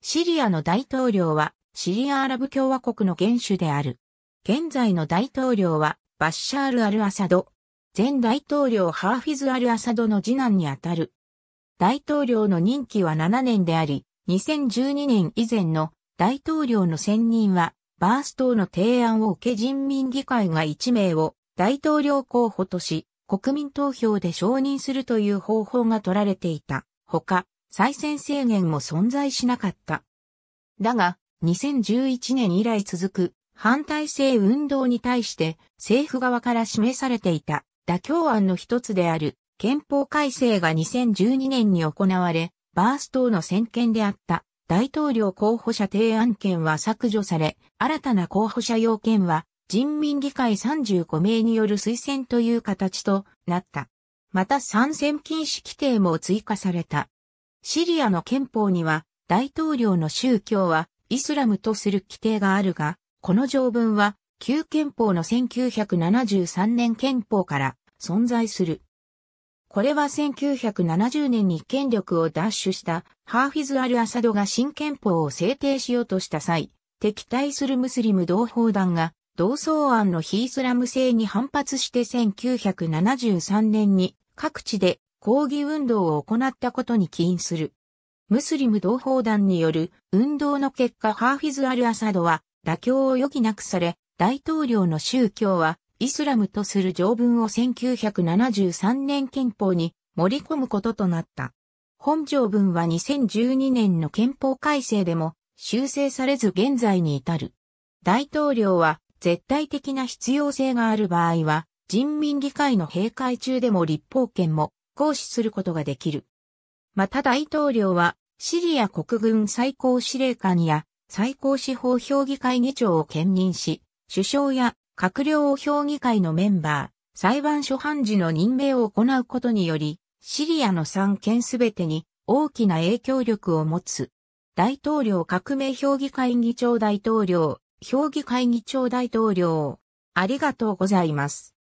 シリアの大統領はシリアアラブ共和国の元首である。現在の大統領はバッシャール・アル・アサド。前大統領ハーフィズ・アル・アサドの次男にあたる。大統領の任期は7年であり、2012年以前の大統領の選任はバース党の提案を受け人民議会が1名を大統領候補とし、国民投票で承認するという方法が取られていた。他、再選制限も存在しなかった。だが、2011年以来続く反体制運動に対して政府側から示されていた妥協案の一つである憲法改正が2012年に行われ、バース等の先見であった大統領候補者提案権は削除され、新たな候補者要件は人民議会35名による推薦という形となった。また参戦禁止規定も追加された。シリアの憲法には、大統領の宗教はイスラムとする規定があるが、この条文は、旧憲法の1973年憲法から存在する。これは1970年に権力を奪取したハーフィズ・アル・アサドが新憲法を制定しようとした際、敵対するムスリム同胞団が同草案の非イスラム性に反発して1973年に各地で抗議運動を行ったことに起因する。ムスリム同胞団による運動の結果ハーフィズ・アル・アサドは妥協を余儀なくされ、大統領の宗教はイスラムとする条文を1973年憲法に盛り込むこととなった。本条文は2012年の憲法改正でも修正されず現在に至る。大統領は絶対的な必要性がある場合は人民議会の閉会中でも立法権も行使することができる。また大統領は、シリア国軍最高司令官や最高司法評議会議長を兼任し、首相や閣僚評議会のメンバー、裁判所判事の任命を行うことにより、シリアの三権すべてに大きな影響力を持つ。大統領革命評議会議長大統領、評議会議長大統領、ありがとうございます。